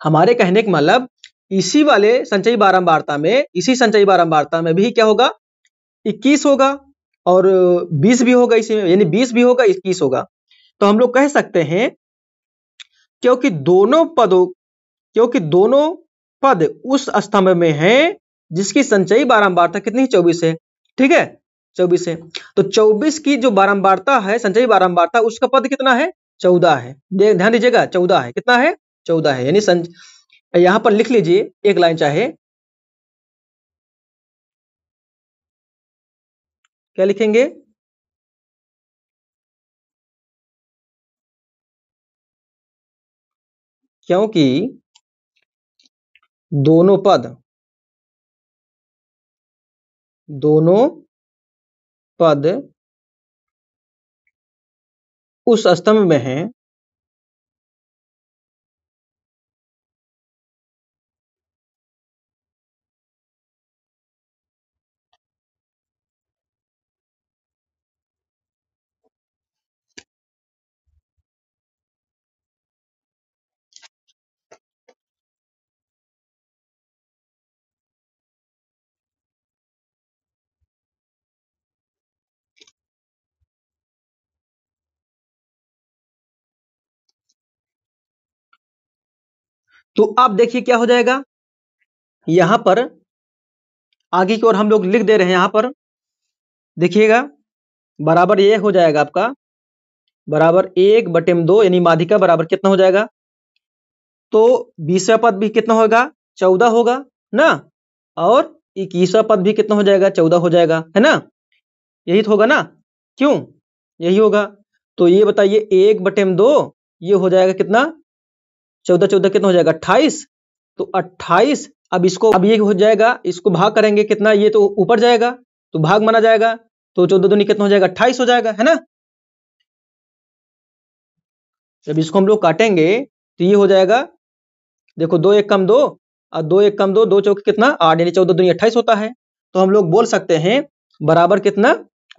हमारे कहने का मतलब इसी वाले संचयी बारंबारता में इसी संचयी बारंबारता में भी क्या होगा इक्कीस होगा और बीस भी होगा इसी में यानी बीस भी होगा इक्कीस होगा तो हम लोग कह सकते हैं क्योंकि दोनों पदों क्योंकि दोनों पद उस स्तंभ में हैं जिसकी संचयी बारंबारता कितनी चौबीस है ठीक है चौबीस है तो चौबीस की जो बारंबारता है संचयी बारंबारता उसका पद कितना है चौदह है ध्यान दीजिएगा चौदह है कितना है चौदह है यानी
यहां पर लिख लीजिए एक लाइन चाहे क्या लिखेंगे क्योंकि दोनों पद दोनों पद उस स्तंभ में हैं तो अब देखिए क्या हो जाएगा यहां पर आगे की ओर हम लोग लिख दे रहे हैं यहां पर
देखिएगा बराबर ये हो जाएगा आपका बराबर एक बटेम दो यानी माधिका बराबर कितना हो जाएगा तो बीसवा पद भी कितना होगा चौदह होगा ना और इक्कीसवा पद भी कितना हो जाएगा चौदह हो जाएगा है ना यही तो होगा ना क्यों यही होगा तो ये बताइए एक बटेम दो ये हो जाएगा कितना चौदह चौदह कितना हो जाएगा अट्ठाईस तो अट्ठाईस अब इसको अब ये हो जाएगा इसको भाग करेंगे कितना ये तो ऊपर जाएगा तो भाग माना जाएगा तो चौदह दूनी कितना हो जाएगा अट्ठाईस हो जाएगा है ना जब इसको हम लोग काटेंगे तो ये हो जाएगा देखो दो एक कम दो और दो एक कम दो दो चौके कितना आठ यानी चौदह दूनी अट्ठाईस होता है तो हम लोग बोल सकते हैं बराबर कितना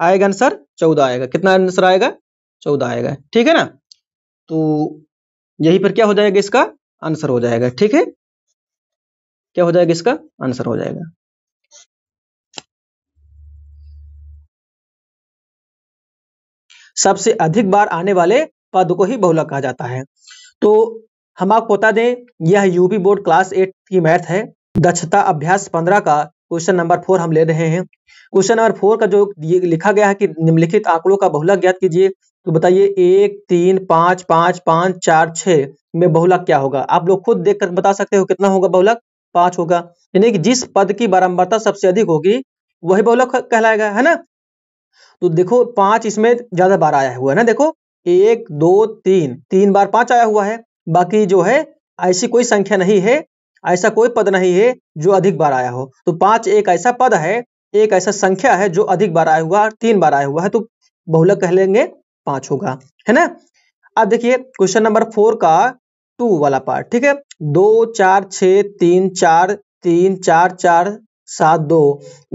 आएगा आंसर चौदह आएगा कितना आंसर आएगा चौदह आएगा ठीक है ना तो यही पर क्या हो जाएगा इसका आंसर हो जाएगा ठीक है
क्या हो जाएगा इसका आंसर हो जाएगा
सबसे अधिक बार आने वाले पद को ही बहुलक कहा जाता है तो हम आपको बता दें यह यूपी बोर्ड क्लास एट की मैथ है दक्षता अभ्यास पंद्रह का क्वेश्चन नंबर फोर हम ले रहे हैं क्वेश्चन नंबर फोर का जो ये लिखा गया है कि निम्नलिखित आंकड़ों का बहुला ज्ञात कीजिए तो बताइए एक तीन पांच पांच पांच चार छ में बहुलक क्या होगा आप लोग खुद देखकर बता सकते हो कितना होगा बहुलक पांच होगा यानी कि जिस पद की बारंबारता सबसे अधिक होगी वही बहुलक कहलाएगा है ना तो देखो पांच इसमें ज्यादा बार आया हुआ है ना देखो एक दो तीन तीन बार पांच आया हुआ है बाकी जो है ऐसी कोई संख्या नहीं है ऐसा कोई पद नहीं है जो अधिक बार आया हो तो पांच एक ऐसा पद है एक ऐसा संख्या है जो अधिक बार आया हुआ तीन बार आया हुआ है तो बहुलक कह लेंगे पांच होगा है ना अब देखिए क्वेश्चन नंबर फोर का टू वाला पार्ट ठीक है दो चार छ तीन चार तीन चार चार सात दो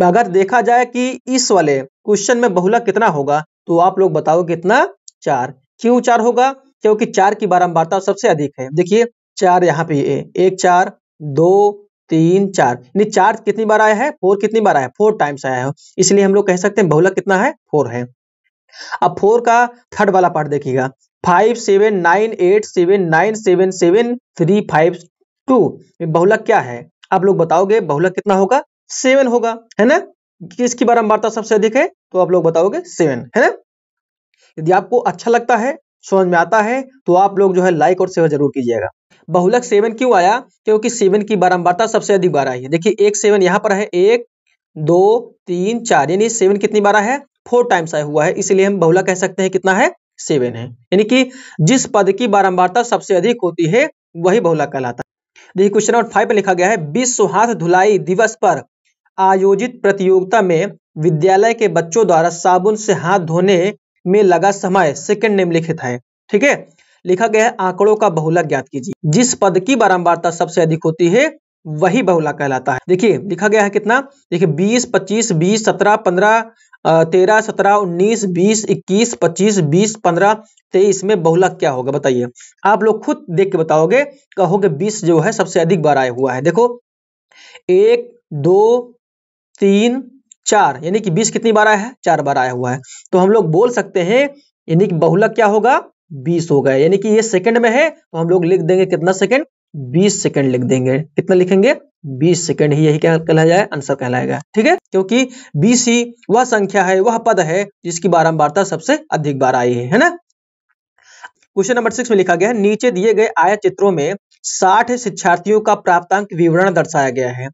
अगर देखा जाए कि इस वाले क्वेश्चन में बहुलक कितना होगा तो आप लोग बताओ कितना चार क्यों चार होगा क्योंकि चार की बारंबारता सबसे अधिक है देखिए चार यहाँ पे एक चार दो तीन चार नहीं चार कितनी बार आया है फोर कितनी बार आया है फोर टाइम्स आया है इसलिए हम लोग कह सकते हैं बहुलक कितना है फोर है अब फोर का थर्ड वाला पार्ट देखिएगा five seven nine eight seven nine seven seven three five two बहुलक क्या है आप लोग बताओगे बहुलक कितना होगा सेवन होगा है ना किसकी बारंबारता सबसे अधिक है तो आप लोग बताओगे सेवन है ना यदि आपको अच्छा लगता है समझ में आता है तो आप लोग जो है लाइक और शेयर जरूर कीजिएगा बहुलक सेवन क्यों आया क्योंकि सेवन की बारंबारता सबसे अधिक बार आई है देखिए एक सेवन यहाँ पर है एक दो तीन चार यानी सेवन कितनी बार है फोर टाइम्स आया हुआ है इसलिए हम बहुला कह सकते हैं कितना है सेवन है यानी कि जिस पद की बारंबारता सबसे अधिक होती है वही बहुला कहलाता है देखिए क्वेश्चन नंबर फाइव में लिखा गया है विश्व हाथ धुलाई दिवस पर आयोजित प्रतियोगिता में विद्यालय के बच्चों द्वारा साबुन से हाथ धोने में लगा समय सेकंड निम्नलिखित है ठीक है लिखा गया है आंकड़ों का बहुला ज्ञात कीजिए जिस पद की बारंबारता सबसे अधिक होती है वही बहुला कहलाता है देखिए लिखा गया है कितना देखिए 20, 25, 20, 17, 15, तेरह सत्रह उन्नीस बीस इक्कीस पच्चीस बीस पंद्रह तेईस में बहुला क्या होगा बताइए आप लोग खुद देख के बताओगे कहोगे बीस जो है सबसे अधिक बार आया हुआ है देखो एक दो तीन चार यानी कि बीस कितनी बार आया है चार बार आया हुआ है तो हम लोग बोल सकते हैं यानी कि बहुलक क्या होगा बीस हो गया यानी कि ये सेकंड में है तो हम लोग लिख देंगे कितना सेकंड बीस सेकंड लिख देंगे कितना लिखेंगे बीस सेकंड ही यही क्या कहलाया जाए आंसर कहलाएगा ठीक है क्योंकि बीस ही वह संख्या है वह पद है जिसकी बारंबारता सबसे अधिक बार आई है है ना क्वेश्चन नंबर सिक्स में लिखा गया है नीचे दिए गए आयत चित्रों में साठ शिक्षार्थियों का प्राप्तांक विवरण दर्शाया गया है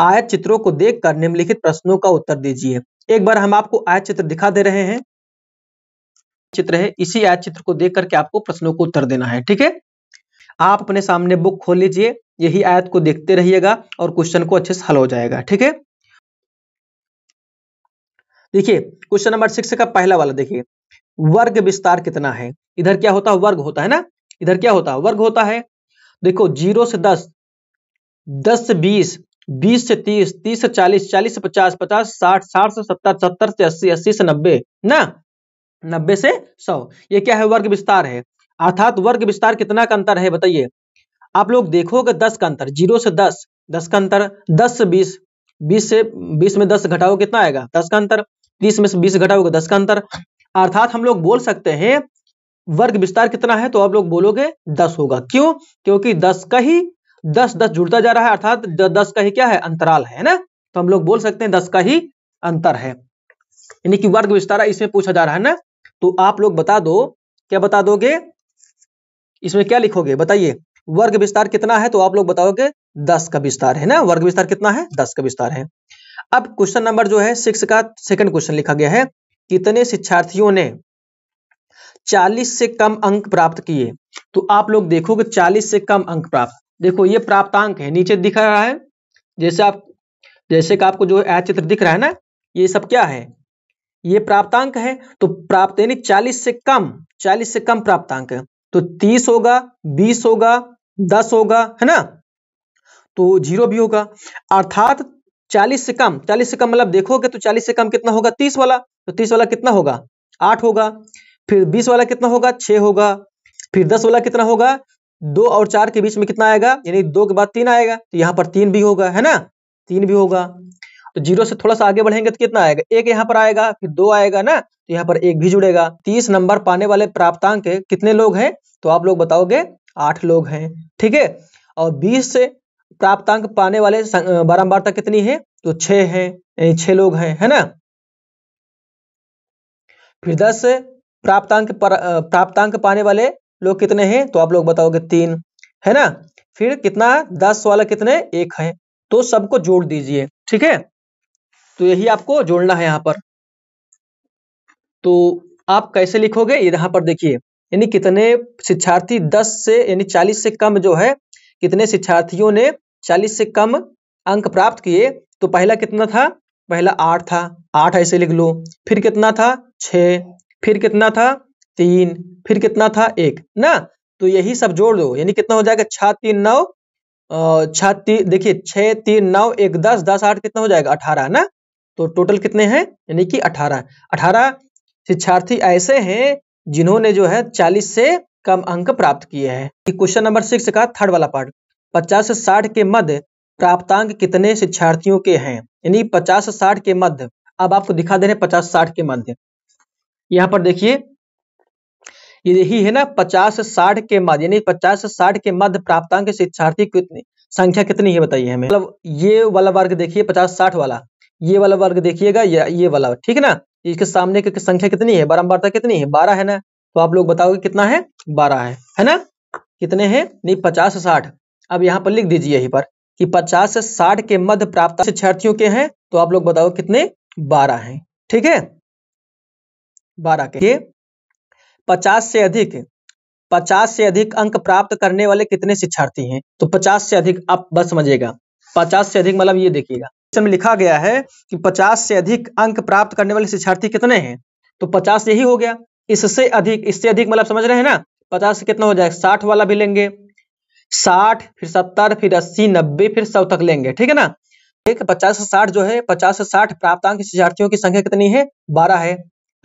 आयत चित्रों को देखकर निम्नलिखित प्रश्नों का उत्तर दीजिए एक बार हम आपको आयत चित्र दिखा दे रहे हैं चित्र है इसी आयत चित्र को देख करके आपको प्रश्नों को उत्तर देना है ठीक है आप अपने सामने बुक खोल लीजिए यही आयत को देखते रहिएगा और क्वेश्चन को अच्छे से हल हो जाएगा ठीक है देखिए क्वेश्चन नंबर सिक्स का पहला वाला देखिए वर्ग विस्तार कितना है इधर क्या होता है वर्ग होता है ना इधर क्या होता है वर्ग होता है देखो जीरो से दस दस से बीस बीस से तीस तीस से चालीस चालीस से पचास पचास साठ साठ से सत्तर सत्तर से अस्सी अस्सी से नब्बे ना नब्बे से सौ ये क्या है वर्ग विस्तार है अर्थात वर्ग विस्तार कितना का अंतर है बताइए आप लोग देखोगे दस का अंतर जीरो से दस दस का अंतर दस से बीस बीस से बीस में दस घटाओ कितना आएगा दस का अंतर तीस में से बीस घटाओगे दस का अंतर अर्थात हम लोग बोल सकते हैं वर्ग विस्तार कितना है तो आप लोग बोलोगे दस होगा क्यों क्योंकि दस का ही दस दस जुड़ता जा रहा है अर्थात दस का ही क्या है अंतराल है ना तो हम लोग बोल सकते हैं दस का ही अंतर है यानी कि वर्ग विस्तार इसमें पूछा जा रहा है ना तो आप लोग बता दो क्या बता दोगे इसमें क्या लिखोगे बताइए वर्ग विस्तार कितना है तो आप लोग बताओगे दस का विस्तार है ना वर्ग विस्तार कितना है दस का विस्तार है अब क्वेश्चन नंबर जो है सिक्स का सेकंड क्वेश्चन लिखा गया है कितने शिक्षार्थियों ने 40 से कम अंक प्राप्त किए तो आप लोग देखोगे 40 से कम अंक प्राप्त देखो ये प्राप्तांक है नीचे दिख रहा है जैसे आप जैसे आपको जो है चित्र दिख रहा है ना ये सब क्या है ये प्राप्तांक है तो प्राप्त यानी चालीस से कम चालीस से कम प्राप्तांक है तो तीस होगा बीस होगा दस होगा है ना तो जीरो भी होगा अर्थात चालीस से कम चालीस से कम मतलब देखोगे तो चालीस से कम कितना होगा तीस वाला तो तीस वाला कितना होगा आठ होगा फिर बीस वाला कितना होगा छह होगा फिर दस वाला कितना होगा दो और चार के बीच में कितना आएगा यानी दो के बाद तीन आएगा तो यहां पर तीन भी होगा है ना तीन भी होगा तो जीरो से थोड़ा सा आगे बढ़ेंगे तो कितना आएगा एक यहाँ पर आएगा फिर दो आएगा ना तो यहाँ पर एक भी जुड़ेगा तीस नंबर पाने वाले प्राप्तांक कितने लोग हैं तो आप लोग बताओगे आठ लोग हैं ठीक है और बीस से प्राप्तांक पाने वाले बारम्बारता कितनी है तो छह है छह लोग हैं है ना फिर दस से प्राप्तांक प्राप्तांक पाने वाले लोग कितने हैं तो आप लोग बताओगे तीन है ना फिर कितना दस वाला कितने एक है तो सबको जोड़ दीजिए ठीक है तो यही आपको जोड़ना है यहाँ पर तो आप कैसे लिखोगे यहाँ पर देखिए यानी कितने शिक्षार्थी 10 से यानी 40 से कम जो है कितने शिक्षार्थियों ने 40 से कम अंक प्राप्त किए तो पहला कितना था पहला आठ था आठ ऐसे लिख लो फिर कितना था छ फिर कितना था तीन फिर कितना था एक ना तो यही सब जोड़ दो यानी कितना हो जाएगा छ तीन नौ तीन देखिए छ तीन नौ एक दस दस आठ कितना हो जाएगा अठारह ना तो टोटल कितने हैं यानी कि अठारह अठारह शिक्षार्थी ऐसे हैं जिन्होंने जो है चालीस से कम अंक प्राप्त किए हैं क्वेश्चन नंबर सिक्स का थर्ड वाला पार्ट पचास से साठ के मध्य प्राप्तांक कितने शिक्षार्थियों के हैं यानी पचास से साठ के मध्य अब आपको दिखा दे रहे पचास साठ के मध्य यहाँ पर देखिए यही है ना पचास से साठ के मध्य यानी पचास से साठ के मध्य प्राप्तांक शिक्षार्थी कितने संख्या कितनी है बताइए हमें मतलब ये वाला वर्ग देखिए पचास साठ वाला ये वाला वर्ग देखिएगा या ये वाला ठीक है ना इसके सामने की संख्या कितनी है बारंबारता कितनी है बारह है ना तो आप लोग बताओगे कितना है बारह है है ना कितने हैं नहीं पचास से साठ अब यहाँ पर लिख दीजिए यहीं पर कि पचास से साठ के मध्य प्राप्त शिक्षार्थियों के हैं तो आप लोग बताओ कितने बारह हैं ठीक है बारह के पचास से अधिक पचास से अधिक अंक प्राप्त करने वाले कितने शिक्षार्थी हैं तो पचास से अधिक आप बस समझिएगा पचास से अधिक मतलब ये देखिएगा में लिखा गया है कि 50 से अधिक अंक प्राप्त करने वाले शिक्षार्थी कितने हैं तो 50 यही हो गया इससे अधिक इससे अधिक मतलब समझ रहे हैं ना पचास से कितना हो जाएगा साठ वाला भी लेंगे साठ फिर सत्तर फिर अस्सी नब्बे फिर सौ तक लेंगे ठीक है ना एक पचास से साठ जो है पचास से प्राप्त प्राप्तांक शिक्षार्थियों की संख्या कितनी है बारह है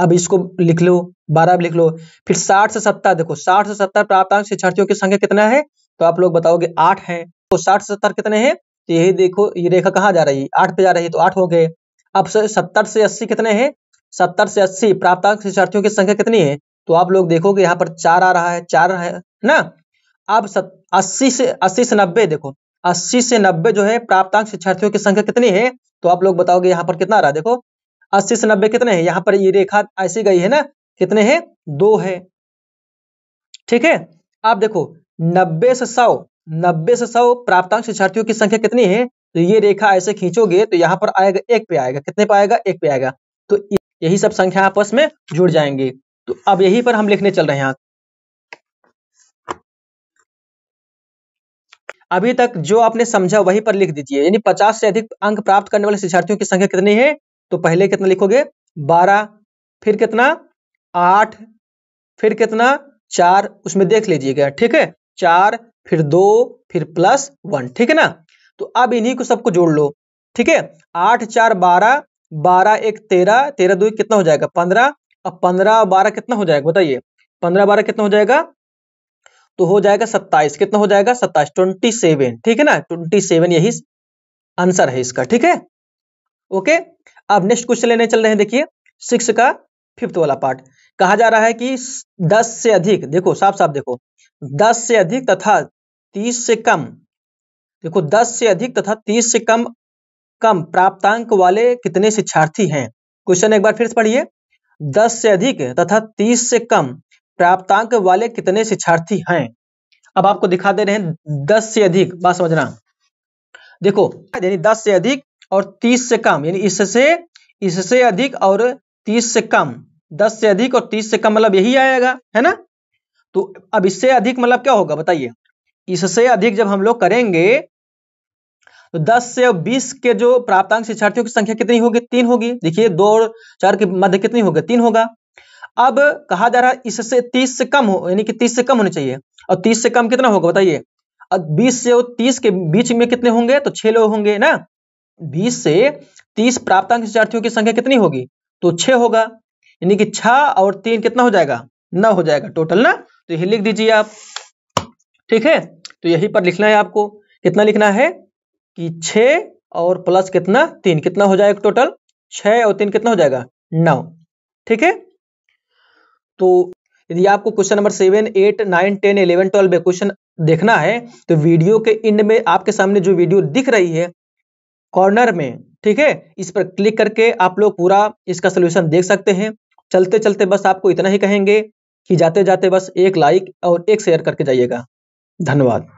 अब इसको लिख लो बारह लिख लो फिर साठ से सत्तर देखो साठ से प्राप्त अंक शिक्षार्थियों की संख्या कितना है तो आप लोग बताओगे आठ है तो साठ से सत्तर कितने हैं तो यही देखो ये रेखा कहाँ जा रही है आठ पे जा रही है तो आठ हो गए अब सत्तर से अस्सी कितने हैं सत्तर से अस्सी प्राप्तांक शिक्षार्थियों की संख्या कितनी है तो आप लोग देखोगे यहाँ पर चार आ रहा है चार है ना अब अस्सी से अस्सी से नब्बे देखो अस्सी से नब्बे जो है प्राप्तांक शिक्षार्थियों की संख्या कितनी है तो आप लोग बताओगे यहाँ पर कितना आ रहा है देखो अस्सी से नब्बे कितने हैं यहाँ पर ये रेखा ऐसी गई है ना कितने हैं दो है ठीक है आप देखो नब्बे से सौ नब्बे से सौ प्राप्तांक शिक्षार्थियों की संख्या कितनी है तो ये रेखा ऐसे खींचोगे तो यहाँ पर आएगा एक पे आएगा कितने पे आएगा एक पे आएगा तो यही सब संख्या आपस में जुड़ जाएंगे तो अब यही पर हम लिखने चल रहे हैं अभी तक जो आपने समझा वही पर लिख दीजिए यानी पचास से अधिक अंक प्राप्त करने वाले शिक्षार्थियों की संख्या कितनी है तो पहले कितना लिखोगे बारह फिर कितना आठ फिर कितना चार उसमें देख लीजिएगा ठीक है चार फिर दो फिर प्लस वन ठीक है ना तो अब इन्हीं को सबको जोड़ लो ठीक है आठ चार बारह बारह एक तेरह तेरह दो कितना हो जाएगा पंद्रह अब पंद्रह बारह कितना हो जाएगा बताइए पंद्रह बारह कितना हो जाएगा तो हो जाएगा सत्ताईस कितना हो जाएगा सत्ताईस ट्वेंटी सेवन ठीक है ना ट्वेंटी सेवन यही आंसर है इसका ठीक है ओके अब नेक्स्ट क्वेश्चन लेने चल रहे हैं देखिए सिक्स का फिफ्थ वाला पार्ट कहा जा रहा है कि दस से अधिक देखो साफ साफ देखो दस से अधिक तथा तीस से कम देखो दस से अधिक तथा तीस से कम कम प्राप्तांक वाले कितने शिक्षार्थी हैं क्वेश्चन एक बार फिर से पढ़िए दस से अधिक तथा तीस से कम प्राप्तांक वाले कितने शिक्षार्थी हैं अब आपको दिखा दे रहे हैं दस से अधिक बात समझना देखो यानी दस से अधिक और तीस से कम यानी इससे इससे अधिक और तीस से कम दस से अधिक और तीस से कम मतलब यही आएगा है ना तो अब इससे अधिक मतलब क्या होगा बताइए इससे अधिक जब हम लोग करेंगे तो 10 से 20 के जो प्राप्तांक शिक्षार्थियों की संख्या कितनी होगी तीन होगी देखिए दो और चार के मध्य कितनी होगी तीन होगा अब कहा जा रहा है इससे 30 से कम हो यानी कि 30 से कम होने चाहिए और 30 से कम कितना होगा बताइए अब 20 से 30 के बीच में कितने होंगे तो छह लोग होंगे ना 20 से 30 प्राप्तांक शिक्षार्थियों की संख्या कितनी होगी तो छह होगा यानी कि छह और तीन कितना हो जाएगा न हो जाएगा टोटल ना तो ये लिख दीजिए आप ठीक है तो यही पर लिखना है आपको कितना लिखना है कि छ और प्लस कितना तीन कितना हो जाएगा टोटल छ और तीन कितना हो जाएगा नौ ठीक है तो यदि आपको question number seven eight nine ten eleven twelve में क्वेश्चन देखना है तो वीडियो के इंड में आपके सामने जो वीडियो दिख रही है कॉर्नर में ठीक है इस पर क्लिक करके आप लोग पूरा इसका सोल्यूशन देख सकते हैं चलते चलते बस आपको इतना ही कहेंगे कि जाते जाते बस एक लाइक और एक शेयर करके जाइएगा
धन्यवाद